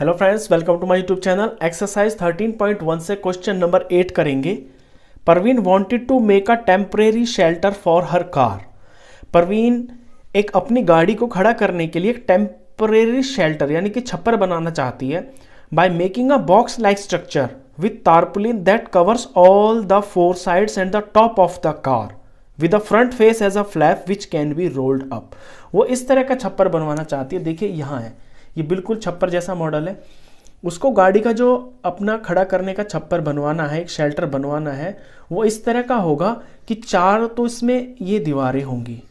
hello friends welcome to my YouTube channel exercise 13.1 से question number eight करेंगे Parveen wanted to make a temporary shelter for her car Parveen एक अपनी गाड़ी को खड़ा करने के लिए एक टेम्परेरी शेल्टर यानी कि छप्पर बनाना चाहती है by making a box like structure with tarpaulin that covers all the four sides and the top of the car with a front face as a flap which can be rolled up वो इस तरह का छप्पर बनवाना चाहती है देखिए यहाँ है ये बिल्कुल छप्पर जैसा मॉडल है उसको गाड़ी का जो अपना खड़ा करने का छप्पर बनवाना है एक शेल्टर बनवाना है वो इस तरह का होगा कि चार तो इसमें ये दीवारें होंगी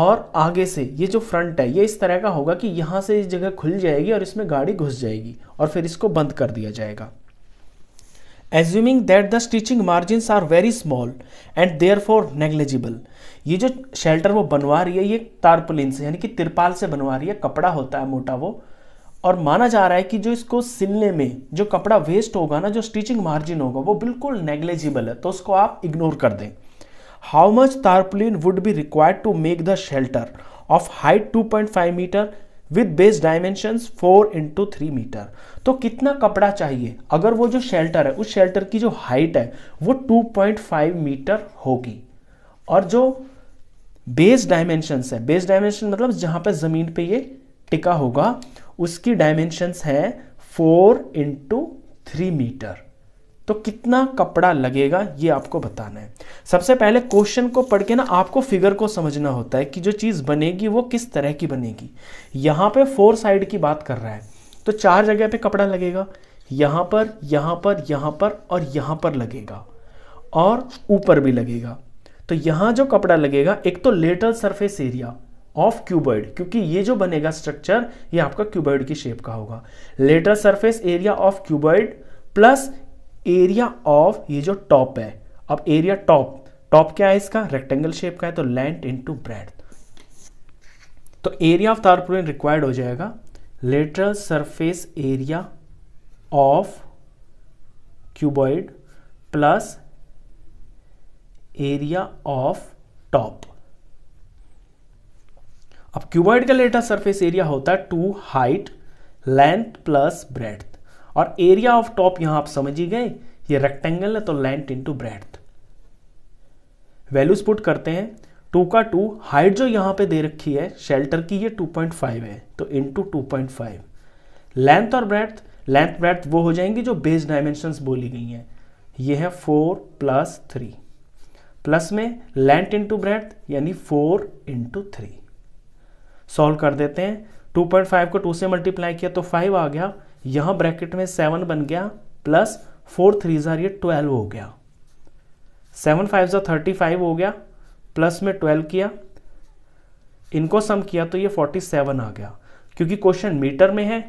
और आगे से ये जो फ्रंट है ये इस तरह का होगा कि यहाँ से इस जगह खुल जाएगी और इसमें गाड़ी घुस जाएगी और फिर इसको बंद कर दिया जाएगा assuming that the stitching margin are very small and therefore negligible ये जो शेल्टर वो बनवा रही है ये तारपुलिन से यानी कि तिरपाल से बनवा रही है कपड़ा होता है मोटा वो और माना जा रहा है कि जो इसको सिलने में जो कपड़ा वेस्ट होगा ना जो स्टिचिंग मार्जिन होगा वो बिल्कुल नेग्लेजिबल है तो उसको आप इग्नोर कर दें how much tarpaulin would be required to make the shelter of height 2.5 metre with base dimensions four into three metre तो कितना कपड़ा चाहिए अगर वो जो शेल्टर है उस शेल्टर की जो हाइट है वो 2.5 मीटर होगी और जो बेस डायमेंशंस है बेस डायमेंशन मतलब जहां पर ज़मीन पे ये टिका होगा उसकी डायमेंशंस है फोर इंटू थ्री मीटर तो कितना कपड़ा लगेगा ये आपको बताना है सबसे पहले क्वेश्चन को पढ़ के ना आपको फिगर को समझना होता है कि जो चीज़ बनेगी वो किस तरह की बनेगी यहाँ पे फोर साइड की बात कर रहा है तो चार जगह पे कपड़ा लगेगा यहाँ पर यहाँ पर यहाँ पर और यहाँ पर लगेगा और ऊपर भी लगेगा तो यहाँ जो कपड़ा लगेगा एक तो lateral surface area of cuboid क्योंकि ये जो बनेगा स्ट्रक्चर ये आपका क्यूबर्ड की शेप का होगा lateral surface area of cuboid plus area of ये जो टॉप है अब एरिया टॉप टॉप क्या है इसका रेक्टेंगल शेप का है तो लेंथ टू ब्रेड तो एरिया ऑफ तारपुरिन रिक्वायर्ड हो जाएगा lateral surface area of cuboid plus area of top अब क्यूबॉइड का लेटर सरफेस एरिया होता है two height length plus breadth और एरिया ऑफ टॉप यहां आप समझ ही गए ये रेक्टेंगल है तो length into breadth values put करते हैं टू का टू हाइट जो यहां पे दे रखी है शेल्टर की ये 2.5 है तो इंटू टू लेंथ और ब्रेथ लेंथ ब्रेथ वो हो जाएंगी जो बेस डायमेंशन बोली गई है ये है फोर प्लस थ्री प्लस में लेंथ इंटू ब्रेथ यानी फोर इंटू थ्री सॉल्व कर देते हैं 2.5 को 2 से मल्टीप्लाई किया तो 5 आ गया यहां ब्रैकेट में सेवन बन गया प्लस फोर थ्री ज़ार ये ट्वेल्व हो गया सेवन फाइव जो थर्टी फाइव हो गया प्लस में ट्वेल्व किया इनको सम किया तो ये फोर्टी सेवन आ गया क्योंकि क्वेश्चन मीटर में है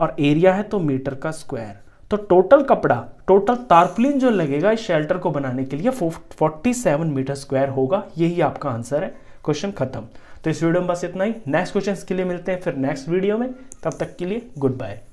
और एरिया है तो मीटर का स्क्वायर तो टोटल कपड़ा टोटल तारपलिन जो लगेगा इस शेल्टर को बनाने के लिए फोर्टी सेवन मीटर स्क्वायर होगा यही आपका आंसर है क्वेश्चन खत्म तो इस वीडियो में बस इतना ही नेक्स्ट क्वेश्चन के लिए मिलते हैं फिर नेक्स्ट वीडियो में तब तक के लिए गुड बाय